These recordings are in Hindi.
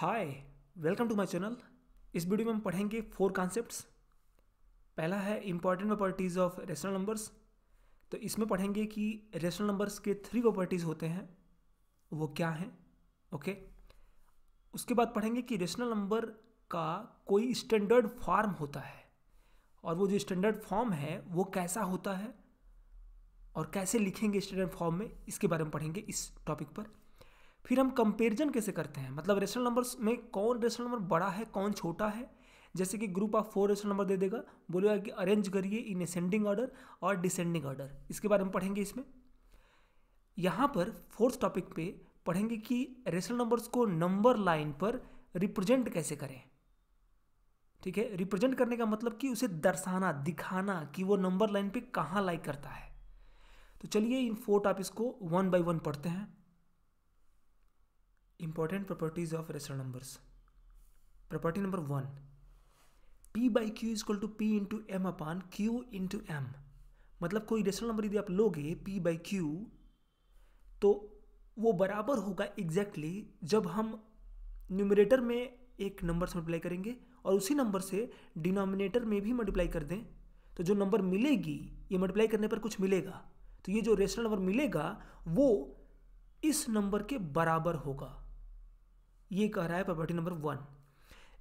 hi welcome to my channel इस वीडियो में हम पढ़ेंगे फोर कॉन्सेप्ट्स पहला है important properties of rational numbers तो इसमें पढ़ेंगे कि रेशनल नंबर्स के थ्री प्रॉपर्टीज़ होते हैं वो क्या हैं ओके उसके बाद पढ़ेंगे कि रेशनल नंबर का कोई स्टैंडर्ड फॉर्म होता है और वो जो स्टैंडर्ड फॉर्म है वो कैसा होता है और कैसे लिखेंगे स्टैंडर्ड फॉर्म में इसके बारे में पढ़ेंगे इस टॉपिक पर फिर हम कंपेरिजन कैसे करते हैं मतलब रेशनल नंबर्स में कौन रेशनल नंबर बड़ा है कौन छोटा है जैसे कि group of four rational number दे देगा बोलेगा कि अरेंज करिए इन असेंडिंग ऑर्डर और डिसेंडिंग ऑर्डर इसके बारे में पढ़ेंगे इसमें यहाँ पर फोर्थ टॉपिक पे पढ़ेंगे कि रेशनल नंबर्स को नंबर लाइन पर रिप्रेजेंट कैसे करें ठीक है रिप्रेजेंट करने का मतलब कि उसे दर्शाना दिखाना कि वो नंबर लाइन पे कहाँ लाइक करता है तो चलिए इन फोर टॉपिक्स को वन बाय वन पढ़ते हैं important properties of rational numbers property number one P by Q is to P into M upon Q into M मतलब कोई रेशनल नंबर यदि आप लोगे पी बाई क्यू तो वो बराबर होगा एग्जैक्टली exactly जब हम न्यूमरेटर में एक नंबर से मल्टीप्लाई करेंगे और उसी नंबर से डिनोमिनेटर में भी मल्टीप्लाई कर दें तो जो नंबर मिलेगी ये मल्टीप्लाई करने पर कुछ मिलेगा तो ये जो रेशनल नंबर मिलेगा वो इस नंबर के बराबर होगा ये कह रहा है प्रॉपर्टी नंबर वन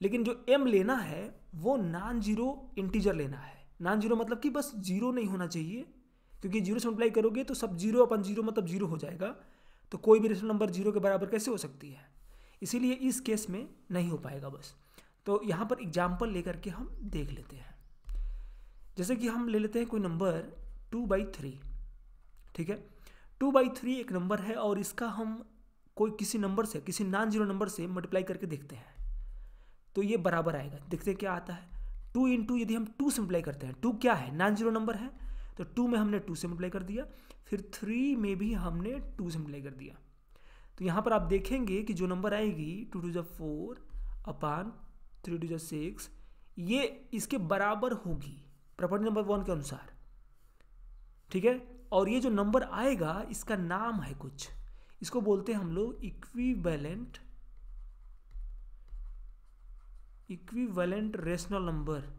लेकिन जो एम लेना है वो नॉन जीरो इंटीजर लेना है नॉन जीरो मतलब कि बस जीरो नहीं होना चाहिए क्योंकि जीरो से मल्टीप्लाई करोगे तो सब जीरो अपन जीरो मतलब जीरो हो जाएगा तो कोई भी रेशनल नंबर जीरो के बराबर कैसे हो सकती है इसीलिए इस केस में नहीं हो पाएगा बस तो यहाँ पर एग्जाम्पल लेकर के हम देख लेते हैं जैसे कि हम ले लेते हैं कोई नंबर टू बाई थ्री ठीक है टू बाई थ्री एक नंबर है और इसका हम कोई किसी नंबर से किसी नॉन जीरो नंबर से मल्टीप्लाई करके देखते हैं तो ये बराबर आएगा देखते हैं क्या आता है टू इन टू यदि हम टू से मल्टीप्लाई करते हैं टू क्या है नॉन जीरो नंबर है तो टू में हमने टू से मल्टीप्लाई कर दिया फिर थ्री में भी हमने टू से मल्टीप्लाई कर दिया तो यहाँ पर आप देखेंगे कि जो नंबर आएगी टू टू जो फोर अपान थ्री टू जै सिक्स ये इसके बराबर होगी प्रॉपर्टी नंबर वन के अनुसार ठीक है और ये जो नंबर आएगा इसका नाम है कुछ इसको बोलते हैं हम लोग इक्विवेलेंट इक्विवेलेंट रेशनल नंबर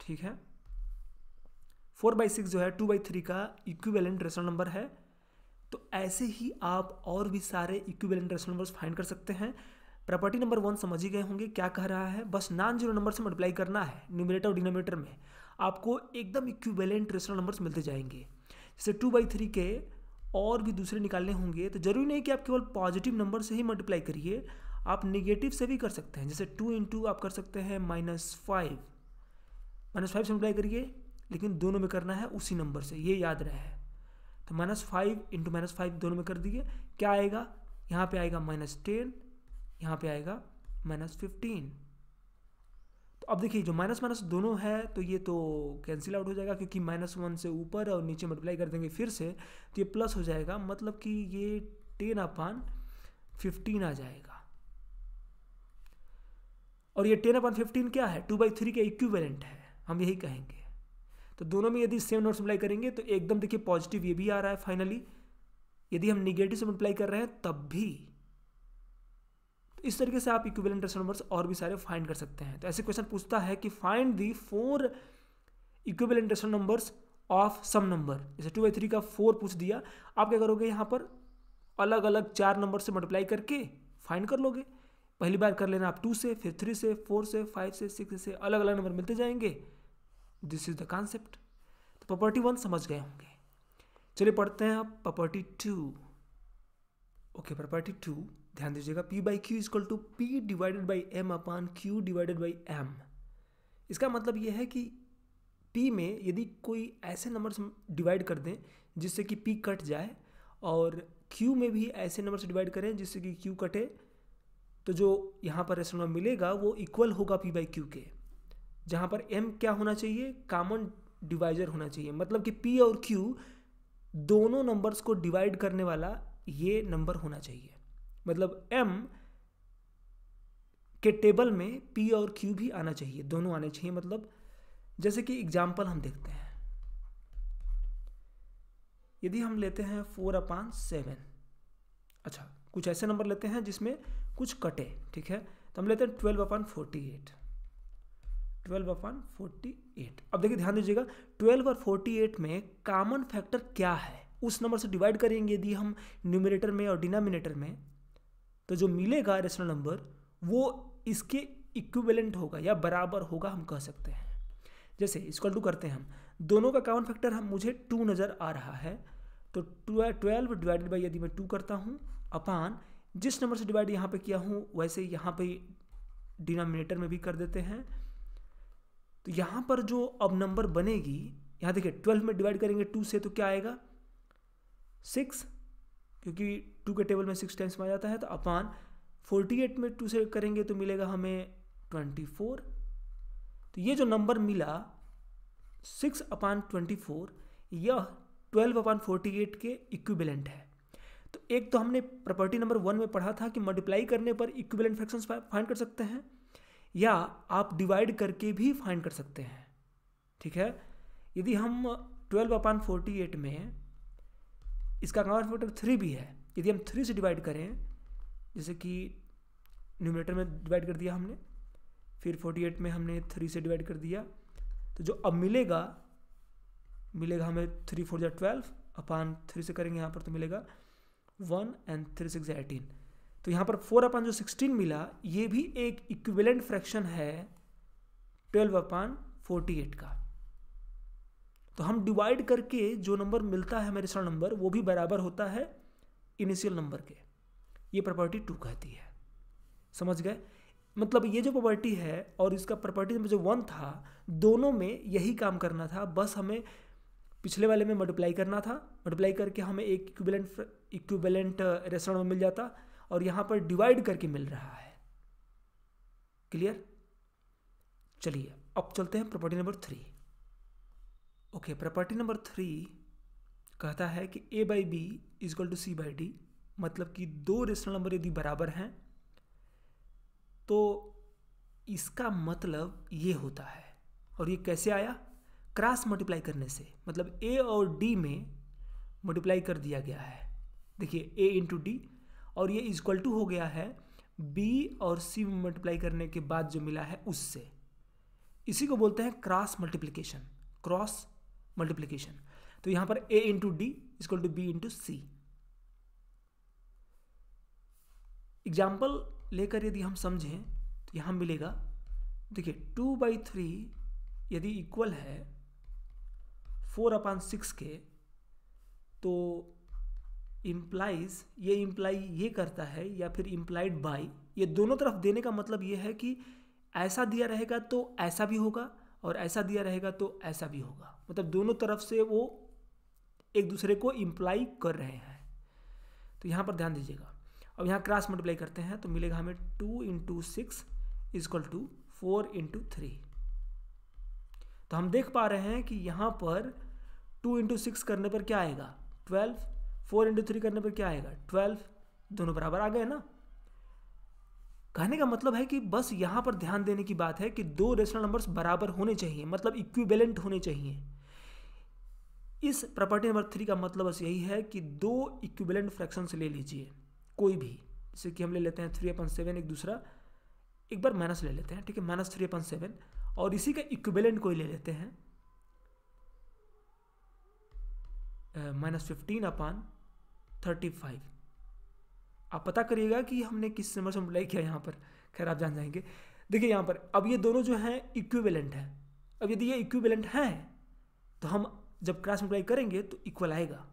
ठीक है फोर बाई सिक्स जो है टू बाई थ्री का इक्विवेलेंट रेशनल नंबर है तो ऐसे ही आप और भी सारे इक्विवेलेंट रेशनल नंबर्स फाइंड कर सकते हैं प्रॉपर्टी नंबर वन समझ ही गए होंगे क्या कह रहा है बस नॉन जीरो नंबर से मल्टीप्लाई करना है न्यूमिनेटर और डिनोमिनेटर में आपको एकदम इक्विवेलेंट रेशनल नंबर्स मिलते जाएंगे जैसे टू बाई थ्री के और भी दूसरे निकालने होंगे तो जरूरी नहीं कि आप केवल पॉजिटिव नंबर से ही मल्टीप्लाई करिए आप निगेटिव से भी कर सकते हैं जैसे टू इंटू आप कर सकते हैं माइनस फाइव माइनस फाइव से मल्टीप्लाई करिए लेकिन दोनों में करना है उसी नंबर से ये याद रहे तो minus five into minus five दोनों में कर दीजिए क्या आएगा यहाँ पे आएगा माइनस टेन यहाँ पे आएगा माइनस फिफ्टीन अब देखिए जो माइनस माइनस दोनों है तो ये तो कैंसिल आउट हो जाएगा क्योंकि माइनस वन से ऊपर और नीचे मल्टीप्लाई कर देंगे फिर से तो ये प्लस हो जाएगा मतलब कि ये टेन अपान फिफ्टीन आ जाएगा और ये टेन अपान फिफ्टीन क्या है टू बाई थ्री के इक्विवेलेंट है हम यही कहेंगे तो दोनों में यदि सेम नोट मल्लाई करेंगे तो एकदम देखिए पॉजिटिव ये भी आ रहा है फाइनली यदि हम निगेटिव से मल्टीप्लाई कर रहे हैं तब भी इस तरीके से आप इक्विवेलेंट रेशनल नंबर्स और भी सारे फाइंड कर सकते हैं तो ऐसे क्वेश्चन पूछता है कि find the four equivalent rational numbers of some number जैसे टू बाई थ्री का फोर पूछ दिया आप क्या करोगे यहाँ पर अलग अलग चार नंबर से मल्टीप्लाई करके फाइंड कर लोगे पहली बार कर लेना आप टू से फिर थ्री से फोर से फाइव से सिक्स से अलग अलग नंबर मिलते जाएंगे दिस इज द कॉन्सेप्ट तो प्रॉपर्टी वन समझ गए होंगे चलिए पढ़ते हैं आप property two okay property two ध्यान दीजिएगा P by Q is equal to P divided by M upon Q divided by M इसका मतलब यह है कि पी में यदि कोई ऐसे नंबर से डिवाइड कर दें जिससे कि पी कट जाए और क्यू में भी ऐसे नंबर से डिवाइड करें जिससे कि क्यू कटे तो जो यहाँ पर रेशनल मिलेगा वो इक्वल होगा पी बाई क्यू के जहाँ पर एम क्या होना चाहिए कॉमन डिवाइजर होना चाहिए मतलब कि पी और क्यू दोनों नंबर्स को डिवाइड करने वाला ये नंबर होना चाहिए मतलब एम के टेबल में पी और क्यू भी आना चाहिए दोनों आने चाहिए मतलब जैसे कि एग्जाम्पल हम देखते हैं यदि हम लेते हैं फोर अपान सेवन अच्छा कुछ ऐसे नंबर लेते हैं जिसमें कुछ कटे ठीक है तो हम लेते हैं twelve upon forty eight twelve upon forty eight अब देखिए ध्यान दीजिएगा ट्वेल्व और फोर्टी एट में कॉमन फैक्टर क्या है उस नंबर से डिवाइड करेंगे यदि हम न्यूमिनेटर में और डिनोमिनेटर में तो जो मिलेगा रेशनल नंबर वो इसके इक्विवेलेंट होगा या बराबर होगा हम कह सकते हैं जैसे इसको टू करते हैं हम दोनों का कॉमन फैक्टर हम मुझे टू नज़र आ रहा है तो ट्वेल्व डिवाइडेड बाई यदि मैं टू करता हूँ अपान जिस नंबर से डिवाइड यहाँ पे किया हूँ वैसे यहाँ पे डिनोमिनेटर में भी कर देते हैं तो यहाँ पर जो अब नंबर बनेगी यहाँ देखिए ट्वेल्व में डिवाइड करेंगे टू से तो क्या आएगा सिक्स क्योंकि टू के टेबल में सिक्स टाइम्स में आ जाता है तो अपान फोर्टी एट में टू से करेंगे तो मिलेगा हमें ट्वेंटी फोर तो ये जो नंबर मिला सिक्स अपान ट्वेंटी फोर यह ट्वेल्व अपान फोर्टी एट के इक्विबलेंट है तो एक तो हमने प्रॉपर्टी नंबर वन में पढ़ा था कि मल्टीप्लाई करने पर इक्विबलेंट फ्रैक्शन फाइंड कर सकते हैं या आप डिवाइड करके भी फाइंड कर सकते हैं ठीक है यदि हम ट्वेल्व अपान फोर्टी एट में इसका काउंट फैक्टर थ्री भी है यदि हम थ्री से डिवाइड करें जैसे कि न्यूमिनेटर में डिवाइड कर दिया हमने फिर फोर्टी एट में हमने थ्री से डिवाइड कर दिया तो जो अब मिलेगा मिलेगा हमें थ्री फोर जै ट्वेल्व अपान थ्री से करेंगे यहाँ पर तो मिलेगा one and three six eighteen तो यहाँ पर फोर अपान जो सिक्सटीन मिला ये भी एक इक्विवेलेंट फ्रैक्शन है ट्वेल्व अपान फोर्टी एट का तो हम डिवाइड करके जो नंबर मिलता है हमारे रिसल्ट नंबर वो भी बराबर होता है इनिशियल नंबर के ये प्रॉपर्टी टू कहती है समझ गए मतलब ये जो प्रॉपर्टी है और इसका प्रॉपर्टी नंबर जो वन था दोनों में यही काम करना था बस हमें पिछले वाले में मल्टीप्लाई करना था मल्टीप्लाई करके हमें एक इक्विवेलेंट इक्विवेलेंट रेस्टोरेंट में मिल जाता और यहाँ पर डिवाइड करके मिल रहा है क्लियर चलिए अब चलते हैं property number three okay property number three कहता है कि A by B is equal to C by D मतलब कि दो रेशनल नंबर यदि बराबर हैं तो इसका मतलब ये होता है और ये कैसे आया क्रॉस मल्टीप्लाई करने से मतलब ए और डी में मल्टीप्लाई कर दिया गया है देखिए ए इंटू डी और ये इजक्वल टू हो गया है बी और सी में मल्टीप्लाई करने के बाद जो मिला है उससे इसी को बोलते हैं क्रॉस मल्टीप्लीकेशन क्रॉस मल्टीप्लीकेशन तो यहां पर A into D is equal to B into C example लेकर यदि हम समझें तो यहां मिलेगा देखिए टू बाई थ्री यदि इक्वल है फोर अपॉन सिक्स के तो इम्प्लाइज ये इम्प्लाई ये करता है या फिर इम्प्लाइड बाई ये दोनों तरफ देने का मतलब ये है कि ऐसा दिया रहेगा तो ऐसा भी होगा और ऐसा दिया रहेगा तो ऐसा भी होगा मतलब दोनों तरफ से वो एक दूसरे को इम्प्लाई कर रहे हैं तो यहाँ पर ध्यान दीजिएगा अब यहाँ क्रॉस मल्टीप्लाई करते हैं तो मिलेगा हमें two into six is equal to four into three तो हम देख पा रहे हैं कि यहाँ पर टू इंटू सिक्स करने पर क्या आएगा ट्वेल्व फोर इंटू थ्री करने पर क्या आएगा ट्वेल्व दोनों बराबर आ गए ना कहने का मतलब है कि बस यहाँ पर ध्यान देने की बात है कि दो रेशनल नंबर्स बराबर होने चाहिए मतलब इक्विवेलेंट होने चाहिए इस प्रॉपर्टी नंबर थ्री का मतलब बस यही है कि दो इक्विवेलेंट फ्रैक्शन ले लीजिए कोई भी जैसे कि हम ले लेते हैं थ्री अपन सेवन एक दूसरा एक बार माइनस ले लेते हैं ठीक है माइनस थ्री अपन सेवन और इसी का इक्विवेलेंट कोई ले लेते हैं minus fifteen upon thirty five आप पता करिएगा कि हमने किस नंबर से मल्टीप्लाई किया यहाँ पर खैर आप जान जाएंगे देखिए यहाँ पर अब ये दोनों जो हैं इक्विवेलेंट हैं अब यदि ये इक्विवेलेंट हैं तो हम जब क्रॉस मल्टीप्लाई करेंगे तो इक्वल आएगा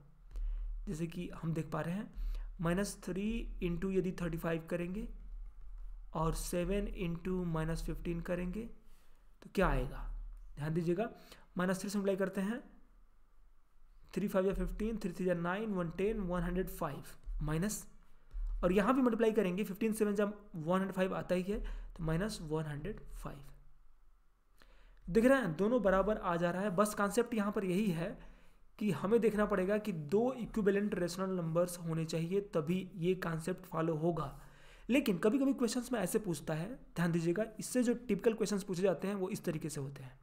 जैसे कि हम देख पा रहे हैं माइनस थ्री इंटू यदि थर्टी फाइव करेंगे और सेवन इंटू माइनस फिफ्टीन करेंगे तो क्या आएगा ध्यान दीजिएगा माइनस थ्री से मल्टीप्लाई करते हैं थ्री फाइव या फिफ्टीन थ्री थ्री या nine one ten one hundred five minus और यहाँ भी मल्टीप्लाई करेंगे फिफ्टीन सेवन जब वन हंड्रेड फाइव आता ही है तो माइनस वन हंड्रेड फाइव दिख रहा है दोनों बराबर आ जा रहा है बस कॉन्सेप्ट यहाँ पर यही है कि हमें देखना पड़ेगा कि दो इक्विवेलेंट रेशनल नंबर्स होने चाहिए तभी ये कॉन्सेप्ट फॉलो होगा लेकिन कभी कभी क्वेश्चंस में ऐसे पूछता है ध्यान दीजिएगा इससे जो टिपिकल क्वेश्चंस पूछे जाते हैं वो इस तरीके से होते हैं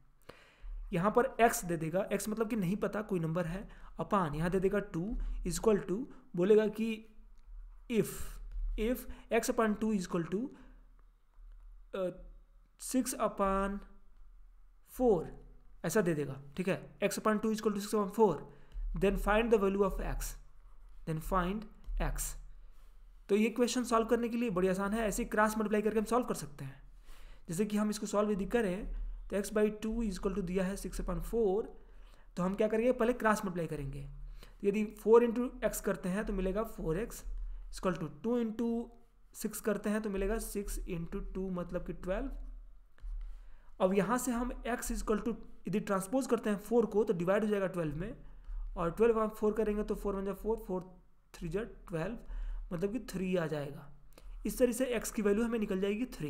यहाँ पर x दे देगा x मतलब कि नहीं पता कोई नंबर है अपान यहाँ दे देगा टू इज इक्वल टू बोलेगा कि if if x upon two is equal to six upon four ऐसा दे देगा ठीक है x upon two is equal to six upon four then find the value of x then find x तो ये क्वेश्चन सॉल्व करने के लिए बड़ी आसान है ऐसे क्रॉस मल्टीप्लाई करके हम सॉल्व कर सकते हैं जैसे कि हम इसको सॉल्व यदि करें तो x by two is equal to दिया है सिक्स अपॉन फोर तो हम क्या करेंगे पहले क्रॉस मल्टीप्लाई करेंगे तो यदि फोर इंटू एक्स करते हैं तो मिलेगा four x is equal to two into six करते हैं तो मिलेगा सिक्स इंटू टू मतलब कि ट्वेल्व अब यहाँ से हम x इजकल टू यदि ट्रांसपोज करते हैं फोर को तो डिवाइड हो जाएगा ट्वेल्व में और ट्वेल्व आप फोर करेंगे तो फोर वन जा फोर फोर थ्री जा ट्वेल्व मतलब कि थ्री आ जाएगा इस तरह से x की वैल्यू हमें निकल जाएगी थ्री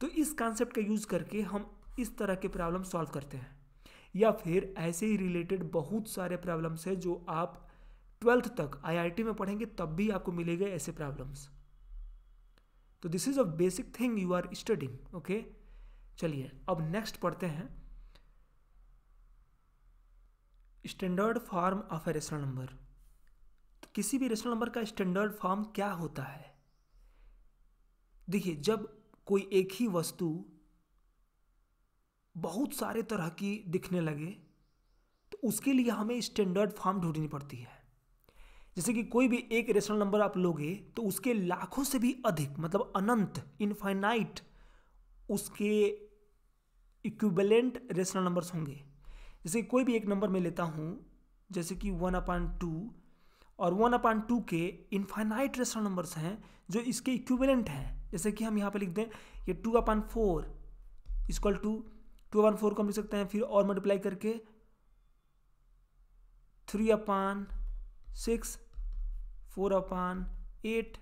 तो इस कॉन्सेप्ट का यूज़ करके हम इस तरह के प्रॉब्लम सॉल्व करते हैं या फिर ऐसे ही रिलेटेड बहुत सारे प्रॉब्लम्स हैं जो आप ट्वेल्थ तक आई में पढ़ेंगे तब भी आपको मिलेगा ऐसे प्रॉब्लम्स तो this is a basic thing you are studying okay चलिए अब नेक्स्ट पढ़ते हैं standard form of a rational number तो किसी भी रेशनल नंबर का स्टैंडर्ड फॉर्म क्या होता है देखिए जब कोई एक ही वस्तु बहुत सारे तरह की दिखने लगे तो उसके लिए हमें स्टैंडर्ड फॉर्म ढूंढनी पड़ती है जैसे कि कोई भी एक रेशनल नंबर आप लोगे तो उसके लाखों से भी अधिक मतलब अनंत इनफाइनाइट उसके इक्विबलेंट रेशनल नंबर्स होंगे जैसे कोई भी एक नंबर मैं लेता हूँ जैसे कि वन अपॉइंट टू और वन अपॉइंट टू के इन्फाइनाइट रेशनल नंबर्स हैं जो इसके इक्विवेलेंट हैं जैसे कि हम यहाँ पर लिख दें ये two upon four is equal to two upon four को हम लिख सकते हैं फिर और मल्टीप्लाई करके three upon six four upon eight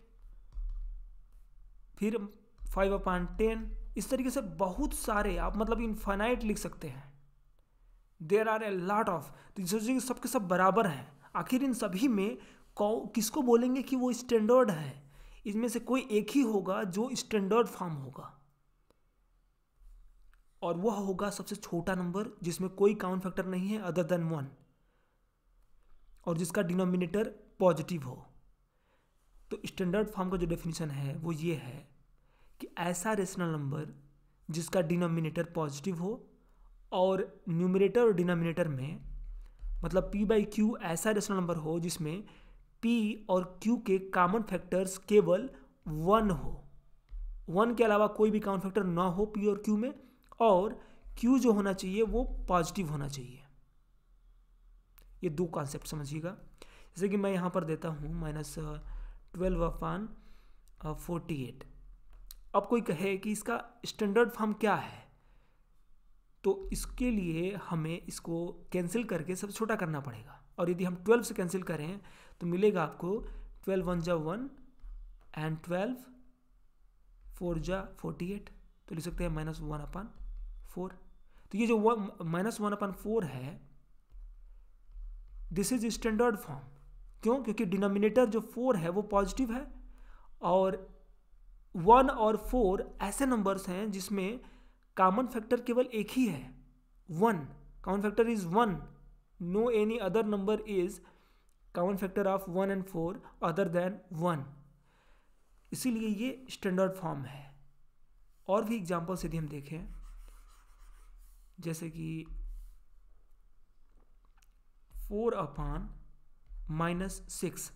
फिर फाइव अपान टेन इस तरीके से बहुत सारे आप मतलब इनफाइनाइट लिख सकते हैं there are a lot of तो सबके सब, बराबर हैं आखिर इन सभी में किसको बोलेंगे कि वो स्टैंडर्ड है इसमें से कोई एक ही होगा जो स्टैंडर्ड फॉर्म होगा और वह होगा सबसे छोटा नंबर जिसमें कोई काउंट फैक्टर नहीं है अदर देन वन और जिसका डिनोमिनेटर पॉजिटिव हो तो स्टैंडर्ड फॉर्म का जो डेफिनेशन है वो ये है कि ऐसा रेशनल नंबर जिसका डिनोमिनेटर पॉजिटिव हो और न्यूमिनेटर और डिनोमिनेटर में मतलब पी बाई क्यू ऐसा रेशनल नंबर हो जिसमें पी और क्यू के कॉमन फैक्टर्स केवल वन हो वन के अलावा कोई भी कॉमन फैक्टर ना हो पी और क्यू में और क्यू जो होना चाहिए वो पॉजिटिव होना चाहिए ये दो कॉन्सेप्ट समझिएगा जैसे कि मैं यहाँ पर देता हूँ minus twelve upon forty eight अब कोई कहे कि इसका स्टैंडर्ड फॉर्म क्या है तो इसके लिए हमें इसको कैंसिल करके सबसे छोटा करना पड़ेगा और यदि हम ट्वेल्व से कैंसिल करें तो मिलेगा आपको ट्वेल्व वन जा वन एंड ट्वेल्व फोर जा फोर्टी एट तो लिख सकते हैं माइनस वन अपन फोर तो ये जो one minus one upon four है दिस इज स्टैंडर्ड फॉर्म क्यों क्योंकि डिनोमिनेटर जो फोर है वो पॉजिटिव है और वन और फोर ऐसे नंबर्स हैं जिसमें कॉमन फैक्टर केवल एक ही है one common factor is one no any other number is common factor of one and four other than one इसीलिए ये स्टैंडर्ड फॉर्म है और भी एग्जाम्पल्स यदि हम देखें जैसे कि फोर अपान माइनस सिक्स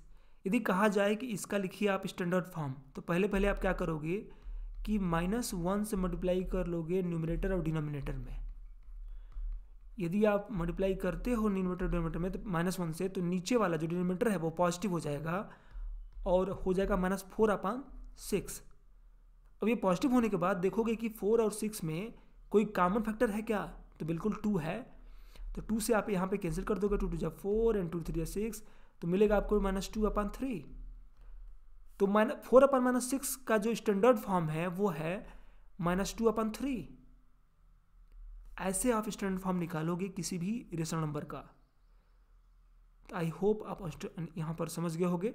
यदि कहा जाए कि इसका लिखिए आप स्टैंडर्ड फॉर्म तो पहले पहले आप क्या करोगे कि माइनस वन से मल्टीप्लाई कर लोगे न्यूमिनेटर और डिनोमिनेटर में यदि आप मल्टीप्लाई करते हो न्यूमिनेटर डिनोमिनेटर में तो माइनस वन से तो नीचे वाला जो डिनोमिनेटर है वो पॉजिटिव हो जाएगा और हो जाएगा माइनस फोर अपान सिक्स अब ये पॉजिटिव होने के बाद देखोगे कि फोर और सिक्स में कोई कॉमन फैक्टर है क्या तो बिल्कुल टू है तो टू से आप यहाँ पे कैंसिल कर दोगे टू टू जब फोर एंड टू थ्री या सिक्स तो मिलेगा आपको माइनस टू अपन थ्री तो minus four upon minus six का जो स्टैंडर्ड फॉर्म है वो है माइनस टू अपन थ्री ऐसे आप स्टैंडर्ड फॉर्म निकालोगे किसी भी रेशनल नंबर का तो आई होप आप यहाँ पर समझ गए होगे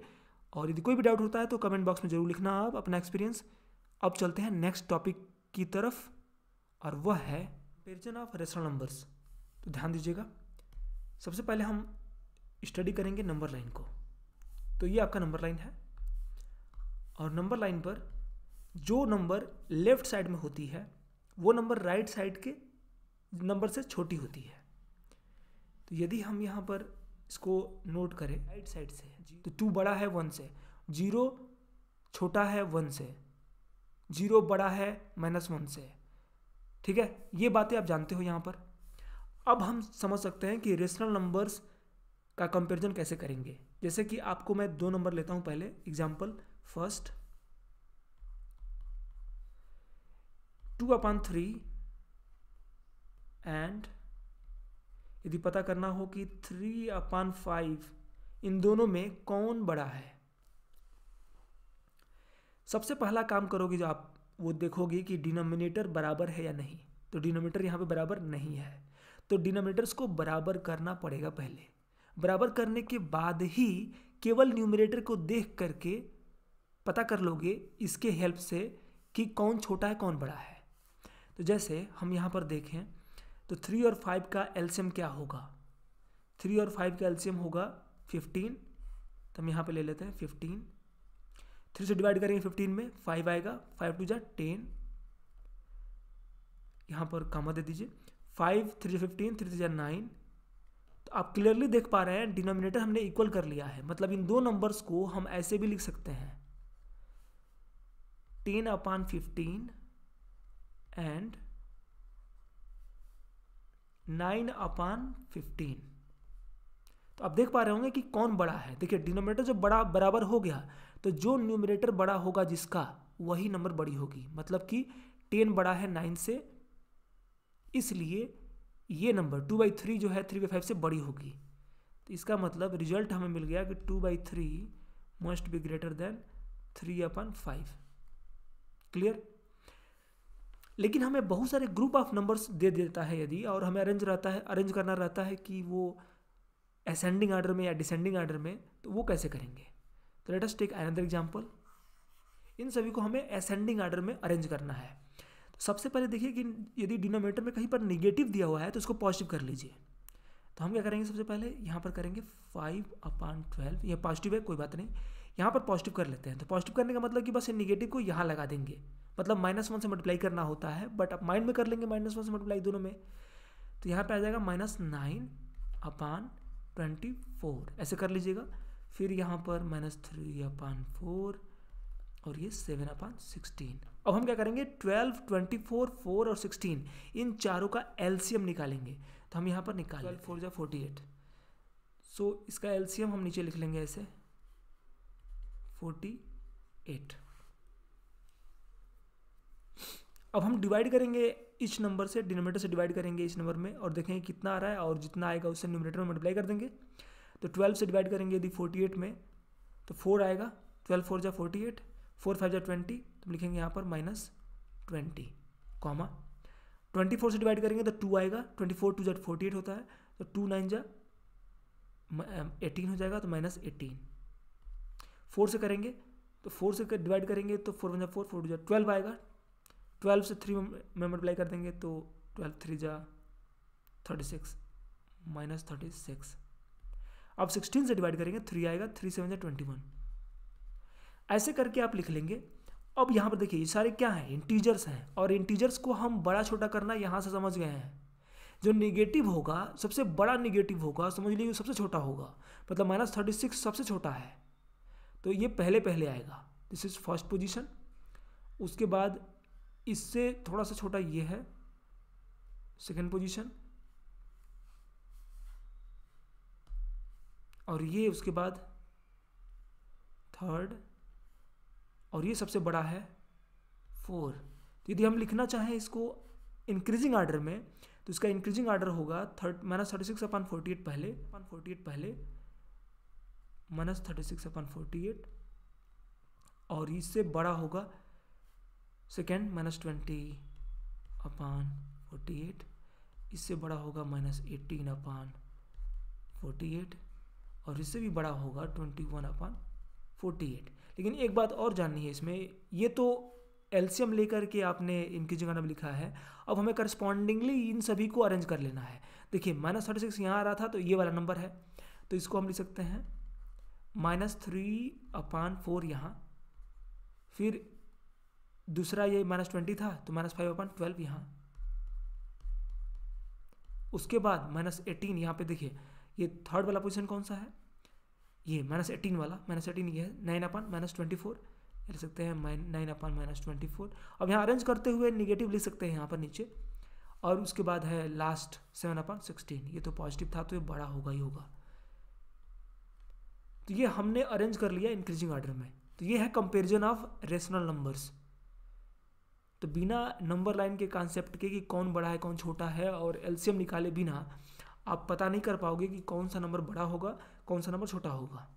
और यदि कोई भी डाउट होता है तो कमेंट बॉक्स में जरूर लिखना आप अपना एक्सपीरियंस अब चलते हैं नेक्स्ट टॉपिक की तरफ और वह है कंपेरिजन ऑफ रेशनल नंबर्स तो ध्यान दीजिएगा सबसे पहले हम स्टडी करेंगे नंबर लाइन को तो ये आपका नंबर लाइन है और नंबर लाइन पर जो नंबर लेफ्ट साइड में होती है वो नंबर राइट साइड के नंबर से छोटी होती है तो यदि हम यहाँ पर इसको नोट करें राइट साइड से तो टू बड़ा है वन से जीरो छोटा है वन से जीरो बड़ा है माइनस वन से ठीक है ये बातें आप जानते हो यहाँ पर अब हम समझ सकते हैं कि रेशनल नंबर्स का कंपेरिजन कैसे करेंगे जैसे कि आपको मैं दो नंबर लेता हूं पहले example first two upon three and यदि पता करना हो कि थ्री अपॉन फाइव इन दोनों में कौन बड़ा है सबसे पहला काम करोगे जो आप वो देखोगे कि डिनोमिनेटर बराबर है या नहीं तो डिनोमिनेटर यहां पे बराबर नहीं है तो डिनोमिनेटर्स को बराबर करना पड़ेगा पहले बराबर करने के बाद ही केवल न्यूमरेटर को देख करके पता कर लोगे इसके हेल्प से कि कौन छोटा है कौन बड़ा है तो जैसे हम यहाँ पर देखें तो थ्री और फाइव का एल्शियम क्या होगा थ्री और फाइव का एल्शियम होगा फिफ्टीन तो हम यहाँ पर ले लेते हैं फिफ्टीन थ्री से डिवाइड करेंगे फिफ्टीन में फाइव आएगा फाइव टू जा टेन यहाँ पर कामा दे दीजिए फाइव थ्री जो फिफ्टीन थ्री थ्री जै नाइन तो आप क्लियरली देख पा रहे हैं डिनोमिनेटर हमने इक्वल कर लिया है मतलब इन दो नंबर्स को हम ऐसे भी लिख सकते हैं ten upon fifteen and nine upon fifteen तो आप देख पा रहे होंगे कि कौन बड़ा है देखिए डिनोमिनेटर जब बड़ा बराबर हो गया तो जो न्यूमिनेटर बड़ा होगा जिसका वही नंबर बड़ी होगी मतलब कि टेन बड़ा है नाइन से इसलिए ये नंबर टू बाई थ्री जो है थ्री बाई फाइव से बड़ी होगी तो इसका मतलब रिजल्ट हमें मिल गया कि two by three must be greater than three upon five clear लेकिन हमें बहुत सारे ग्रुप ऑफ नंबर्स दे देता है यदि और हमें अरेंज रहता है अरेंज करना रहता है कि वो असेंडिंग ऑर्डर में या डिसेंडिंग ऑर्डर में तो वो कैसे करेंगे तो लेटस टेक अनदर एग्जाम्पल इन सभी को हमें असेंडिंग ऑर्डर में अरेंज करना है सबसे पहले देखिए कि यदि डिनोमेटर में कहीं पर निगेटिव दिया हुआ है तो उसको पॉजिटिव कर लीजिए तो हम क्या करेंगे सबसे पहले यहाँ पर करेंगे फाइव अपॉन ट्वेल्व यह पॉजिटिव है कोई बात नहीं यहाँ पर पॉजिटिव कर लेते हैं तो पॉजिटिव करने का मतलब कि बस ये निगेटिव को यहाँ लगा देंगे मतलब माइनस वन से मल्टीप्लाई करना होता है बट आप माइंड में कर लेंगे माइनस वन से मल्टीप्लाई दोनों में तो यहाँ पर आ जाएगा minus nine upon twenty four ऐसे कर लीजिएगा फिर यहाँ पर माइनस थ्री अपान फोर और ये सेवन अपान सिक्सटीन अब हम क्या करेंगे ट्वेल्व ट्वेंटी फोर फोर और सिक्सटीन इन चारों का एल्सियम निकालेंगे तो हम यहाँ पर निकाल ट्वेल्व फोर या फोर्टी एट सो इसका एल्सियम हम नीचे लिख लेंगे ऐसे फोर्टी एट अब हम डिवाइड करेंगे इस नंबर से डिनोमीटर से डिवाइड करेंगे इस नंबर में और देखेंगे कितना आ रहा है और जितना आएगा उससे न्यूमिनेटर में मल्टीप्लाई कर देंगे तो ट्वेल्व से डिवाइड करेंगे यदि फोर्टी एट में तो फोर आएगा ट्वेल्व फोर या फोर्टी एट फोर फाइव जो ट्वेंटी तो लिखेंगे यहाँ पर minus twenty comma twenty four से डिवाइड करेंगे तो टू आएगा ट्वेंटी फोर टू जैट फोर्टी एट होता है तो टू नाइन जा एटीन हो जाएगा तो माइनस एटीन फोर से करेंगे तो फोर से डिवाइड करेंगे तो फोर वन जा फोर फोर टू जा ट्वेल्व आएगा ट्वेल्व से थ्री में मल्टीप्लाई कर देंगे तो ट्वेल्व थ्री जा thirty six minus thirty six अब सिक्सटीन से डिवाइड करेंगे थ्री आएगा थ्री सेवन जा ट्वेंटी वन ऐसे करके आप लिख लेंगे अब यहाँ पर देखिए ये सारे क्या हैं इंटीजर्स हैं और इंटीजर्स को हम बड़ा छोटा करना यहाँ से समझ गए हैं जो निगेटिव होगा सबसे बड़ा निगेटिव होगा समझ लीजिए सबसे छोटा होगा मतलब माइनस थर्टी सिक्स सबसे छोटा है तो ये पहले पहले आएगा दिस इज़ फर्स्ट पोजिशन उसके बाद इससे थोड़ा सा छोटा ये है सेकेंड पोजिशन और ये उसके बाद थर्ड और ये सबसे बड़ा है फोर तो यदि हम लिखना चाहें इसको इंक्रीजिंग आर्डर में तो इसका इंक्रीजिंग आर्डर होगा थर्ट minus thirty six upon forty eight पहले अपन फोर्टी एट पहले minus thirty six upon forty eight और इससे बड़ा होगा second minus twenty upon forty eight इससे बड़ा होगा minus eighteen upon forty eight और इससे भी बड़ा होगा twenty one upon forty eight लेकिन एक बात और जाननी है इसमें ये तो एल्सियम लेकर के आपने इनकी जगह नाम लिखा है अब हमें करस्पॉन्डिंगली इन सभी को अरेंज कर लेना है देखिए माइनस थर्टी सिक्स यहाँ आ रहा था तो ये वाला नंबर है तो इसको हम लिख सकते हैं माइनस थ्री अपान फोर यहाँ फिर दूसरा ये माइनस ट्वेंटी था तो माइनस फाइव अपान ट्वेल्व यहाँ उसके बाद माइनस एटीन यहाँ पे देखिए ये थर्ड वाला पोजिशन कौन सा है ये माइनस एटीन वाला माइनस एटीन ये है nine upon minus twenty four लिख सकते हैं minus nine upon minus twenty four अब यहाँ अरेंज करते हुए निगेटिव लिख सकते हैं यहाँ पर नीचे और उसके बाद है लास्ट सेवन अपन सिक्सटीन ये तो पॉजिटिव था तो ये बड़ा होगा ही होगा तो ये हमने अरेंज कर लिया इंक्रीजिंग ऑर्डर में तो ये है कंपेरिजन ऑफ रेशनल नंबर्स तो बिना नंबर लाइन के कॉन्सेप्ट के कि कौन बड़ा है कौन छोटा है और एलसीएम निकाले बिना आप पता नहीं कर पाओगे कि कौन सा नंबर बड़ा होगा कौन सा नंबर छोटा होगा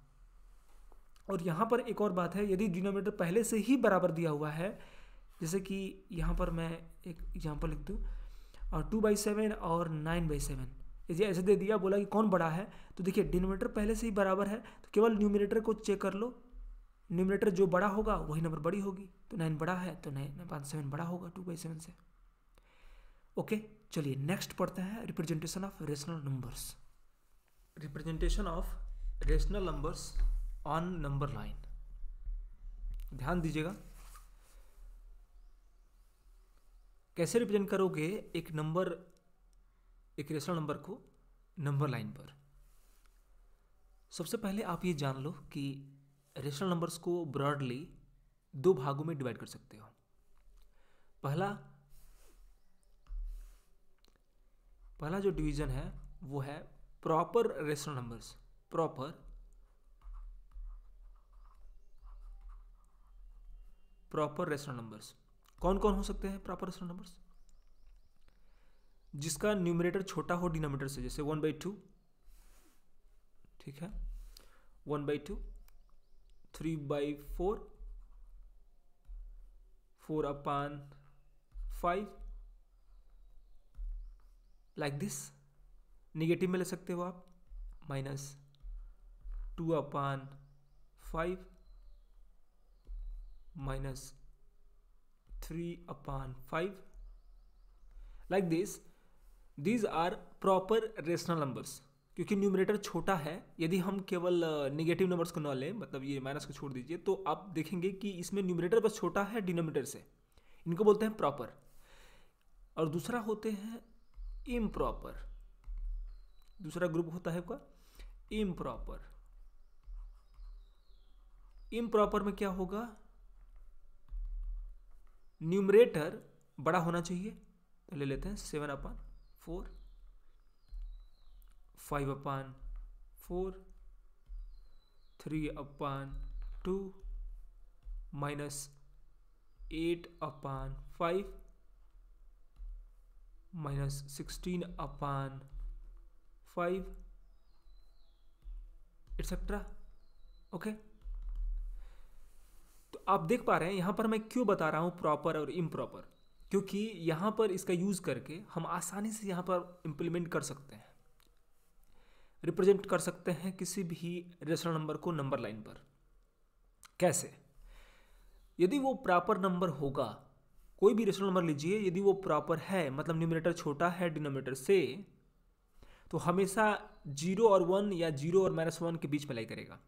और यहाँ पर एक और बात है यदि डिनोमीटर पहले से ही बराबर दिया हुआ है जैसे कि यहाँ पर मैं एक एग्जाम्पल लिख दूँ और टू बाई सेवन और नाइन बाई सेवन यदि ऐसे दे दिया बोला कि कौन बड़ा है तो देखिए डिनोमीटर पहले से ही बराबर है तो केवल न्यूमिनेटर को चेक कर लो न्यूमिनेटर जो बड़ा होगा वही नंबर बड़ी होगी तो नाइन बड़ा है तो नाइन पाँच सेवन बड़ा होगा टू बाई सेवन से ओके चलिए नेक्स्ट पढ़ते हैं representation of rational numbers representation of rational numbers on number line ध्यान दीजिएगा कैसे रिप्रेजेंट करोगे एक नंबर एक रेशनल नंबर को नंबर लाइन पर सबसे पहले आप ये जान लो कि रेशनल नंबर्स को ब्रॉडली दो भागों में डिवाइड कर सकते हो पहला पहला जो डिवीजन है वो है proper rational numbers proper proper rational numbers कौन कौन हो सकते हैं प्रॉपर rational numbers जिसका numerator छोटा हो denominator से जैसे वन बाई टू ठीक है one by two three by four four upon five like this negative में ले सकते हो आप minus two upon five minus three upon five like this these are proper rational numbers क्योंकि न्यूमरेटर छोटा है यदि हम केवल नेगेटिव नंबर्स को ना लें मतलब ये माइनस को छोड़ दीजिए तो आप देखेंगे कि इसमें न्यूमिनेटर बस छोटा है डिनोमिनेटर से इनको बोलते हैं प्रॉपर और दूसरा होते हैं इम्प्रॉपर दूसरा ग्रुप होता है आपका इम्प्रॉपर इम्प्रॉपर में क्या होगा न्यूमरेटर बड़ा होना चाहिए तो ले लेते हैं seven upon four five upon four three upon two minus eight upon five minus sixteen upon five etcetera okay तो आप देख पा रहे हैं यहां पर मैं क्यों बता रहा हूं प्रॉपर और इम्प्रॉपर क्योंकि यहां पर इसका यूज़ करके हम आसानी से यहां पर इंप्लीमेंट कर सकते हैं रिप्रेजेंट कर सकते हैं किसी भी रेशनल नंबर को नंबर लाइन पर कैसे यदि वो प्रॉपर नंबर होगा कोई भी रेशनल नंबर लीजिए यदि वो प्रॉपर है मतलब न्यूमिनेटर छोटा है डिनोमिनेटर से तो हमेशा जीरो और वन या जीरो और माइनस वन के बीच में लाई करेगा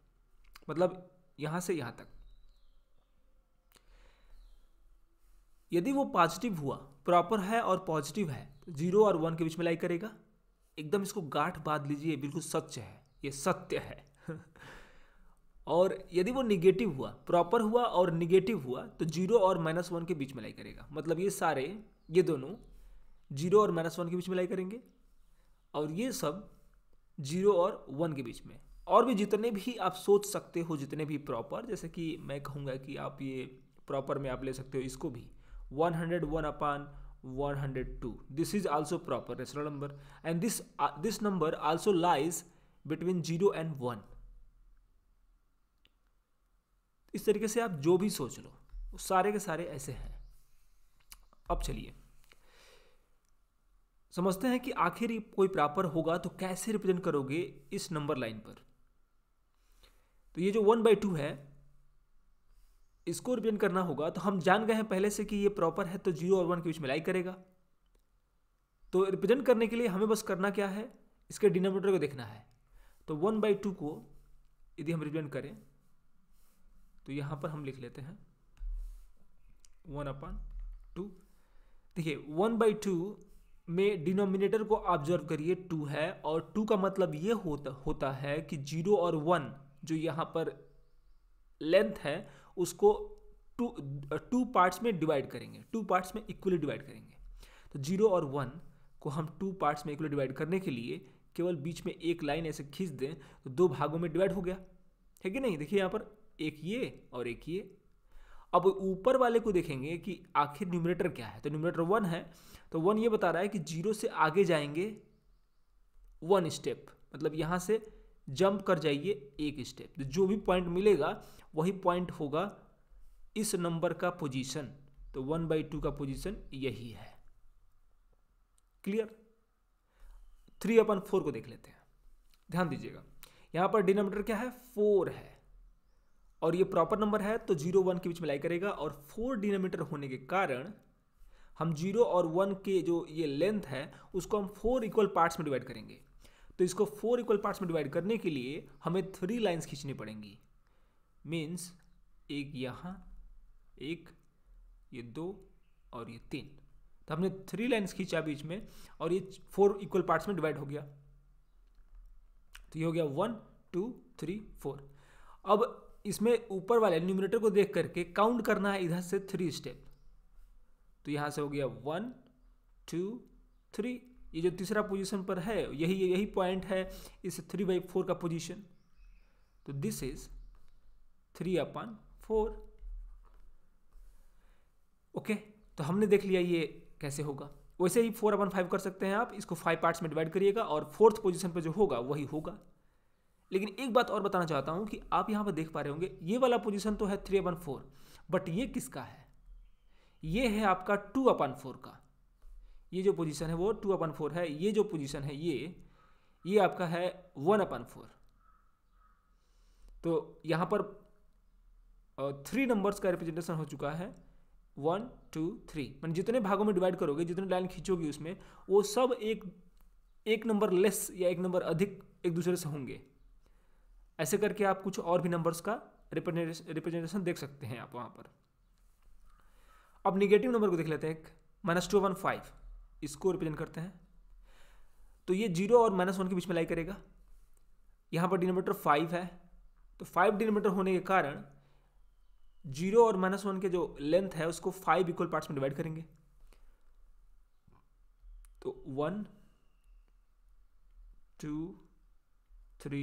मतलब यहाँ से यहाँ तक यदि वो पॉजिटिव हुआ प्रॉपर है और पॉजिटिव है तो जीरो और वन के बीच में लाई करेगा एकदम इसको गांठ बांध लीजिए बिल्कुल सच है ये सत्य है और यदि वो निगेटिव हुआ प्रॉपर हुआ और निगेटिव हुआ तो जीरो और माइनस वन के बीच में लाई करेगा मतलब ये सारे ये दोनों जीरो और माइनस वन के बीच में लाई करेंगे और ये सब जीरो और वन के बीच में और भी जितने भी आप सोच सकते हो जितने भी प्रॉपर जैसे कि मैं कहूँगा कि आप ये प्रॉपर में आप ले सकते हो इसको भी 101 upon one hundred two this is also proper rational number and this this number also lies between zero and one इस तरीके से आप जो भी सोच लो सारे के सारे ऐसे हैं अब चलिए समझते हैं कि आखिर कोई प्रॉपर होगा तो कैसे रिप्रेजेंट करोगे इस नंबर लाइन पर तो ये जो वन बाई टू है इसको रिप्रेजेंट करना होगा तो हम जान गए हैं पहले से कि ये प्रॉपर है तो जीरो और वन के बीच में लाई करेगा तो रिप्रेजेंट करने के लिए हमें बस करना क्या है इसके डिनोमिनेटर को देखना है तो वन बाई टू को यदि हम रिप्रेजेंट करें तो यहां पर हम लिख लेते हैं वन अपॉन टू देखिए वन बाई टू మే డినోమినేటర్ కో ఆబ్జర్వ్ కరీయే 2 హే ఔర్ 2 కా మత్లబ్ యే హోతా హే కి 0 ఔర్ 1 జో యహ పర్ లెంగ్త్ హే ఉస్కో 2 2 పార్ట్స్ మే డివైడ్ కరేంగే 2 పార్ట్స్ మే ఈక్వల్లీ డివైడ్ కరేంగే తో 0 ఔర్ 1 కో హమ్ 2 పార్ట్స్ మే ఈక్వల్లీ డివైడ్ కర్నే కే liye కేవల్ beech మే ek line aise khich de do bhagon me divide ho gaya theek hai nahi dekhiye yahan par ek ye ఔర్ ek ye अब ऊपर वाले को देखेंगे कि आखिर न्यूमरेटर क्या है तो न्यूमरेटर वन है तो वन ये बता रहा है कि जीरो से आगे जाएंगे वन स्टेप मतलब यहाँ से जंप कर जाइए एक स्टेप तो जो भी पॉइंट मिलेगा वही पॉइंट होगा इस नंबर का पोजीशन तो वन बाई टू का पोजीशन यही है क्लियर थ्री अपन फोर को देख लेते हैं ध्यान दीजिएगा यहाँ पर डिनोमीटर क्या है फोर है और ये प्रॉपर नंबर है तो जीरो वन के बीच में लाई करेगा और फोर डिनोमीटर होने के कारण हम जीरो और वन के जो ये लेंथ है उसको हम फोर इक्वल पार्ट्स में डिवाइड करेंगे तो इसको फोर इक्वल पार्ट्स में डिवाइड करने के लिए हमें थ्री लाइन्स खींचनी पड़ेंगी मीन्स एक यहाँ एक ये दो और ये तीन तो हमने थ्री लाइन्स खींचा बीच में और ये फोर इक्वल पार्ट्स में डिवाइड हो गया तो ये हो गया वन टू थ्री फोर अब इसमें ऊपर वाले न्यूमिनेटर को देख करके काउंट करना है इधर से थ्री स्टेप तो यहाँ से हो गया वन टू थ्री ये जो तीसरा पोजीशन पर है यही यही पॉइंट है इस थ्री बाई फोर का पोजीशन तो this is three upon four okay तो हमने देख लिया ये कैसे होगा वैसे ही फोर अपन फाइव कर सकते हैं आप इसको फाइव पार्ट्स में डिवाइड करिएगा और फोर्थ पोजीशन पर जो होगा वही होगा लेकिन एक बात और बताना चाहता हूं कि आप यहां पर देख पा रहे होंगे ये वाला पोजीशन तो है थ्री अपन फोर बट ये किसका है ये है आपका टू अपन फोर का ये जो पोजीशन है वो टू अपन फोर है ये जो पोजीशन है ये ये आपका है वन अपन फोर तो यहां पर थ्री नंबर्स का रिप्रेजेंटेशन हो चुका है वन टू थ्री मैंने जितने भागों में डिवाइड करोगे जितने लाइन खींचोगे उसमें वो सब एक एक नंबर लेस या एक नंबर अधिक एक दूसरे से होंगे ऐसे करके आप कुछ और भी नंबर्स का रिप्रेजेंटेशन देख सकते हैं आप वहां पर अब निगेटिव नंबर को देख लेते हैं एक माइनस टू वन फाइव इसको रिप्रेजेंट करते हैं तो ये जीरो और माइनस वन के बीच में लाई करेगा यहां पर डिनोमीटर फाइव है तो फाइव डिनोमीटर होने के कारण जीरो और माइनस वन के जो लेंथ है उसको फाइव इक्वल पार्ट्स में डिवाइड करेंगे तो वन टू थ्री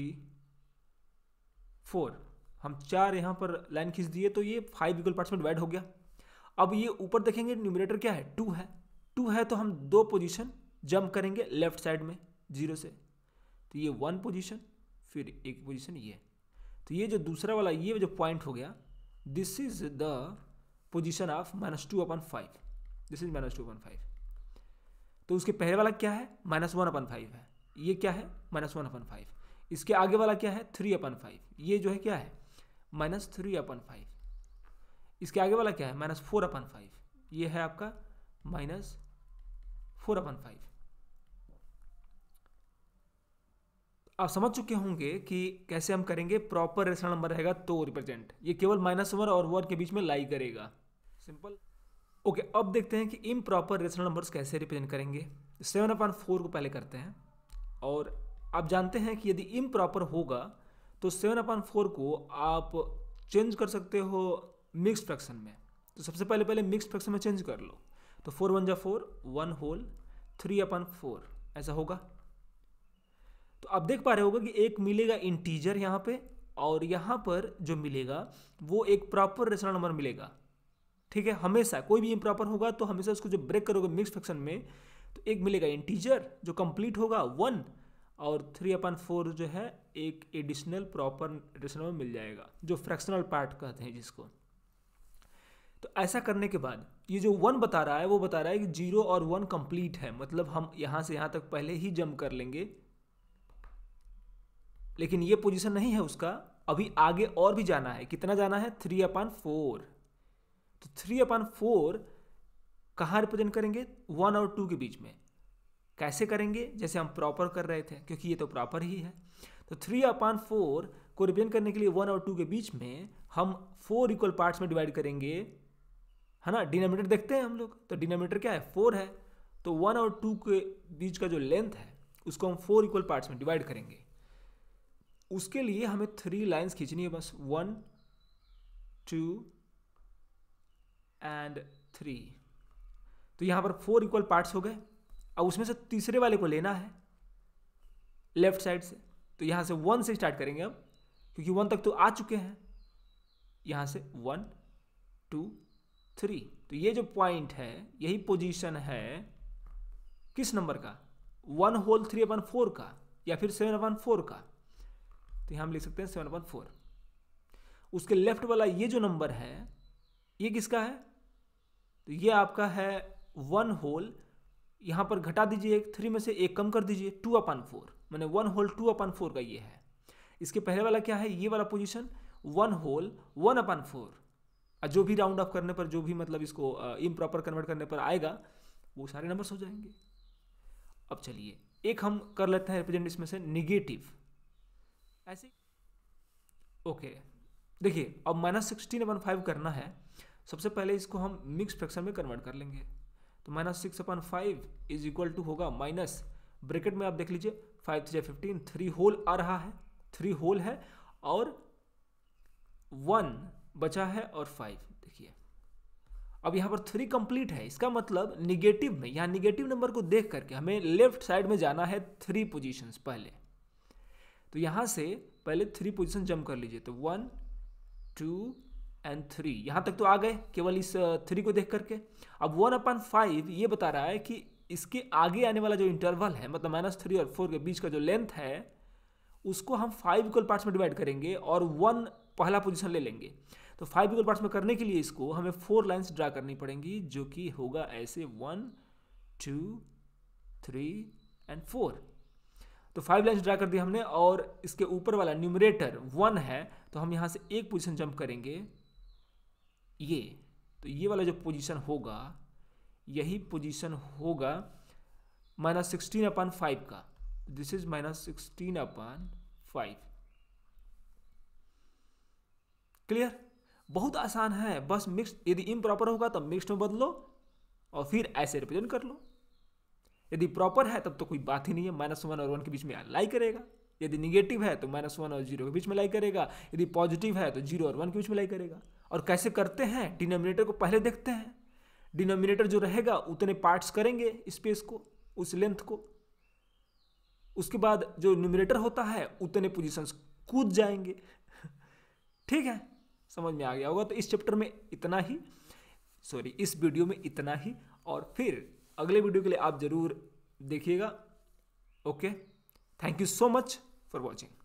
फोर हम चार यहाँ पर लाइन खींच दिए तो ये फाइव इक्वल पार्ट्स में डिवाइड हो गया अब ये ऊपर देखेंगे न्यूमिनेटर क्या है टू है टू है तो हम दो पोजीशन जंप करेंगे लेफ्ट साइड में जीरो से तो ये वन पोजीशन फिर एक पोजीशन ये तो ये जो दूसरा वाला ये जो पॉइंट हो गया this is the position of minus two upon five this is minus two upon five तो उसके पहले वाला क्या है माइनस वन अपन फाइव है ये क्या है माइनस वन अपन फाइव इसके आगे वाला क्या है थ्री अपन फाइव ये जो है क्या है माइनस थ्री अपन फाइव इसके आगे वाला क्या है माइनस फोर अपन फाइव ये है आपका माइनस फोर अपन फाइव आप समझ चुके होंगे कि कैसे हम करेंगे प्रॉपर रेशनल नंबर रहेगा तो रिप्रेजेंट ये केवल माइनस वन और वन के बीच में लाई करेगा सिंपल ओके okay, अब देखते हैं कि इम प्रॉपर रेशनल नंबर्स कैसे रिप्रेजेंट करेंगे सेवन अपन फोर को पहले करते हैं और आप जानते हैं कि यदि इम प्रॉपर होगा तो सेवन अपॉन फोर को आप चेंज कर सकते हो मिक्स फ्रैक्शन में तो सबसे पहले पहले मिक्स फ्रैक्शन में चेंज कर लो तो फोर वन जा four one whole three upon four ऐसा होगा तो आप देख पा रहे होगा कि एक मिलेगा इंटीजर यहाँ पे और यहाँ पर जो मिलेगा वो एक प्रॉपर रेशनल नंबर मिलेगा ठीक है हमेशा कोई भी इम्प्रॉपर होगा तो हमेशा उसको जो ब्रेक करोगे मिक्स फ्रैक्शन में तो एक मिलेगा इंटीजर जो कंप्लीट होगा वन और थ्री अपन फोर जो है एक एडिशनल प्रॉपर एडिशनल में मिल जाएगा जो फ्रैक्शनल पार्ट कहते हैं जिसको तो ऐसा करने के बाद ये जो वन बता रहा है वो बता रहा है कि जीरो और वन कंप्लीट है मतलब हम यहाँ से यहाँ तक पहले ही जम कर लेंगे लेकिन ये पोजीशन नहीं है उसका अभी आगे और भी जाना है कितना जाना है थ्री अपान फोर तो थ्री अपान फोर कहाँ रिप्रेजेंट करेंगे वन और टू के बीच में कैसे करेंगे जैसे हम प्रॉपर कर रहे थे क्योंकि ये तो प्रॉपर ही है तो थ्री अपान फोर को रिप्रेजेंट करने के लिए वन और टू के बीच में हम फोर इक्वल पार्ट्स में डिवाइड करेंगे है ना डिनोमीटर देखते हैं हम लोग तो डिनोमीटर क्या है फोर है तो वन और टू के बीच का जो लेंथ है उसको हम फोर इक्वल पार्ट्स में डिवाइड करेंगे उसके लिए हमें थ्री लाइन्स खींचनी है बस वन टू एंड थ्री तो यहाँ पर फोर इक्वल पार्ट्स हो गए अब उसमें से तीसरे वाले को लेना है लेफ्ट साइड से तो यहाँ से वन से स्टार्ट करेंगे अब क्योंकि वन तक तो आ चुके हैं यहाँ से वन टू थ्री तो ये जो पॉइंट है यही पोजीशन है किस नंबर का one whole three upon four का या फिर सेवन अपन फोर का तो यहाँ हम लिख सकते हैं सेवन अपन फोर उसके लेफ्ट वाला ये जो नंबर है ये किसका है तो ये आपका है वन होल यहाँ पर घटा दीजिए एक थ्री में से एक कम कर दीजिए टू अपन फोर मैंने one whole two upon four का ये है इसके पहले वाला क्या है ये वाला position one whole one upon four जो भी राउंड ऑफ करने पर जो भी मतलब इसको इम प्रॉपर कन्वर्ट करने पर आएगा वो सारे नंबर्स हो जाएंगे अब चलिए एक हम कर लेते हैं रिप्रेजेंट इसमें से निगेटिव ऐसे ओके देखिए अब माइनस सिक्सटीन अपन फाइव करना है सबसे पहले इसको हम मिक्स फ्रैक्शन में कन्वर्ट कर लेंगे तो minus six upon five is equal to होगा माइनस ब्रैकेट में आप देख लीजिए five three fifteen three whole आ रहा है थ्री होल है और वन बचा है और फाइव देखिए अब यहाँ पर थ्री कंप्लीट है इसका मतलब निगेटिव में यहाँ निगेटिव नंबर को देख करके हमें लेफ्ट साइड में जाना है थ्री पोजिशन पहले तो यहाँ से पहले थ्री पोजिशन जम कर लीजिए तो वन टू एंड थ्री यहाँ तक तो आ गए केवल इस थ्री को देख करके अब वन अपन फाइव ये बता रहा है कि इसके आगे आने वाला जो इंटरवल है मतलब माइनस थ्री और फोर के बीच का जो लेंथ है उसको हम फाइव इक्वल पार्ट्स में डिवाइड करेंगे और वन पहला पोजिशन ले लेंगे तो फाइव इक्वल पार्ट्स में करने के लिए इसको हमें फोर लाइन्स ड्रा करनी पड़ेंगी जो कि होगा ऐसे one two three and four तो फाइव लाइन्स ड्रा कर दी हमने और इसके ऊपर वाला न्यूमरेटर वन है तो हम यहाँ से एक पोजिशन जंप करेंगे ये तो ये वाला जो पोजीशन होगा यही पोजीशन होगा माइनस सिक्सटीन अपन फाइव का this is minus sixteen upon five clear बहुत आसान है बस मिक्स यदि इम प्रॉपर होगा तो मिक्स में बदलो और फिर ऐसे रिप्रेजेंट कर लो यदि प्रॉपर है तब तो कोई बात ही नहीं है माइनस वन और वन के बीच में लाई करेगा यदि निगेटिव है तो माइनस वन और जीरो के बीच में लाई करेगा यदि पॉजिटिव है तो जीरो और वन के बीच में लाई करेगा और कैसे करते हैं डिनोमिनेटर को पहले देखते हैं डिनोमिनेटर जो रहेगा उतने पार्ट्स करेंगे स्पेस को उस लेंथ को उसके बाद जो न्यूमिनेटर होता है उतने पोजीशंस कूद जाएंगे ठीक है समझ में आ गया होगा तो इस चैप्टर में इतना ही सॉरी इस वीडियो में इतना ही और फिर अगले वीडियो के लिए आप ज़रूर देखिएगा okay thank you so much for watching